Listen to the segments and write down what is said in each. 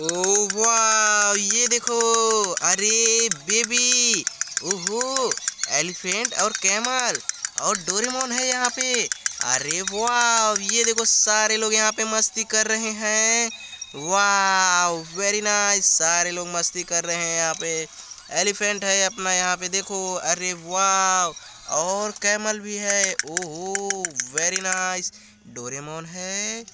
ओ वाह ये देखो अरे बेबी ओहो एलिफेंट और कैमल और डोरेमोन है यहाँ पे अरे वाह ये देखो सारे लोग यहाँ पे मस्ती कर रहे हैं वाह वेरी नाइस सारे लोग मस्ती कर रहे हैं यहाँ पे एलिफेंट है अपना यहाँ पे देखो अरे वाह और कैमल भी है ओहो वेरी नाइस डोरेमोन है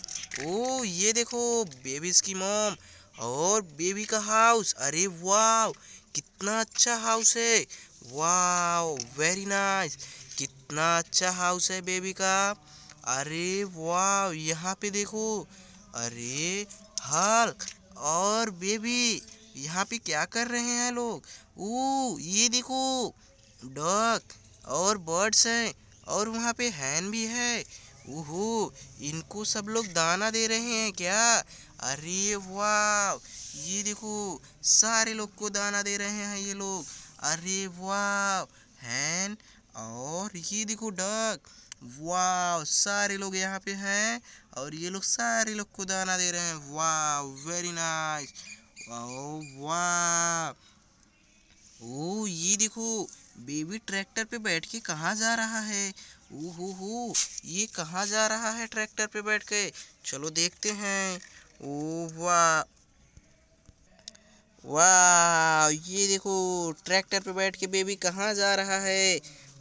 ओ ये देखो बेबीज की मोम और बेबी का हाउस अरे वाह कितना अच्छा हाउस है वाह वेरी नाइस कितना अच्छा हाउस है बेबी का अरे वाह यहाँ पे देखो अरे हल्क और बेबी यहाँ पे क्या कर रहे हैं लोग ओ ये देखो डॉग और बर्ड्स हैं और वहाँ पे हैन भी है ओहो इनको सब लोग दाना दे रहे हैं क्या अरे वाह ये देखो सारे लोग को दाना दे रहे हैं ये लोग अरे वाह हैं और ये देखो डक वाव सारे लोग यहाँ पे हैं और ये लोग सारे लोग को दाना दे रहे हैं वाव वेरी नाइस ओ ओ ये देखो बेबी ट्रैक्टर पे बैठ के कहाँ जा रहा है हो हो ये कहाँ जा रहा है ट्रैक्टर पे बैठ के चलो देखते हैं वाह ये देखो ट्रैक्टर पे बैठ के बेबी कहाँ जा रहा है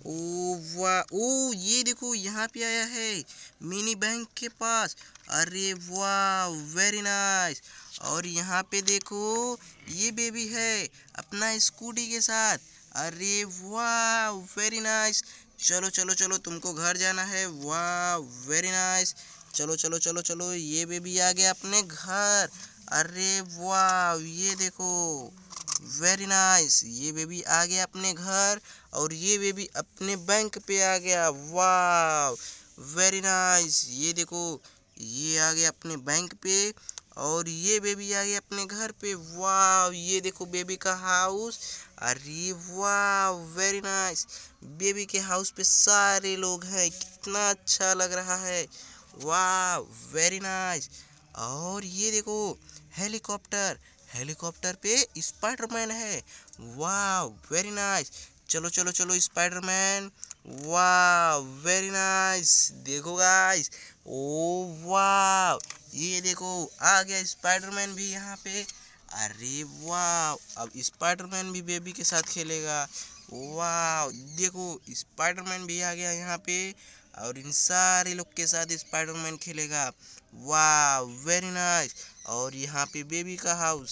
ओ वाह ओ ये देखो यहाँ पे आया है मिनी बैंक के पास अरे वाह वेरी नाइस और यहाँ पे देखो ये बेबी है अपना स्कूटी के साथ अरे वाह वेरी नाइस चलो चलो चलो तुमको घर जाना है वाह वेरी नाइस चलो चलो चलो चलो ये बेबी आ गया अपने घर अरे वाह ये देखो वेरी नाइस ये बेबी आ गया अपने घर और ये बेबी अपने बैंक पे आ गया वाह वेरी नाइस ये देखो ये आ गया अपने बैंक पे और ये बेबी आ गया अपने घर पे वाह ये देखो बेबी का हाउस अरे वाह वेरी नाइस बेबी के हाउस पे सारे लोग हैं कितना अच्छा लग रहा है वाह वेरी नाइस और ये देखो हेलीकॉप्टर हेलीकॉप्टर पे स्पाइडरमैन है वाह वेरी नाइस चलो चलो चलो स्पाइडरमैन वाह वेरी नाइस देखो गाइस ओ वाह ये देखो आ गया स्पाइडरमैन भी यहाँ पे अरे वाह अब स्पाइडरमैन भी बेबी के साथ खेलेगा वाह देखो स्पाइडरमैन भी आ गया यहाँ पे और इन सारे लोग के साथ स्पाइडरमैन खेलेगा वाह वेरी नाइस और यहाँ पे बेबी का हाउस